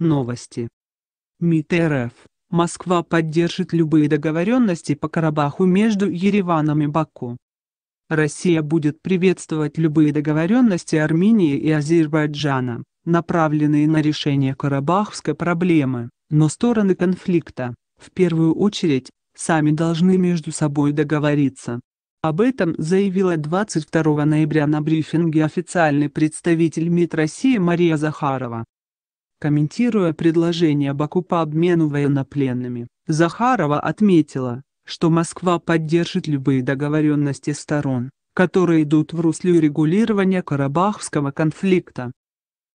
Новости. МИД РФ. Москва поддержит любые договоренности по Карабаху между Ереваном и Баку. Россия будет приветствовать любые договоренности Армении и Азербайджана, направленные на решение карабахской проблемы, но стороны конфликта, в первую очередь, сами должны между собой договориться. Об этом заявила 22 ноября на брифинге официальный представитель МИД России Мария Захарова. Комментируя предложение Баку по обмену военнопленными, Захарова отметила, что Москва поддержит любые договоренности сторон, которые идут в русле урегулирования Карабахского конфликта.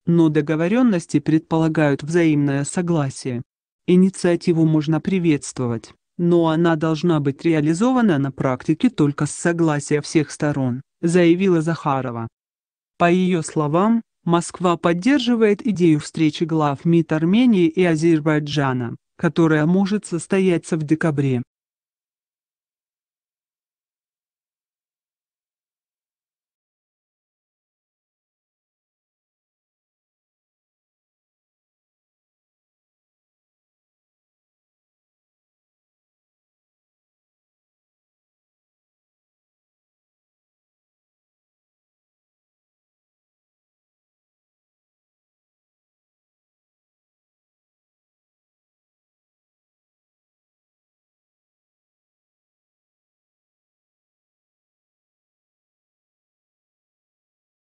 Но договоренности предполагают взаимное согласие. Инициативу можно приветствовать, но она должна быть реализована на практике только с согласия всех сторон, заявила Захарова. По ее словам, Москва поддерживает идею встречи глав МИД Армении и Азербайджана, которая может состояться в декабре.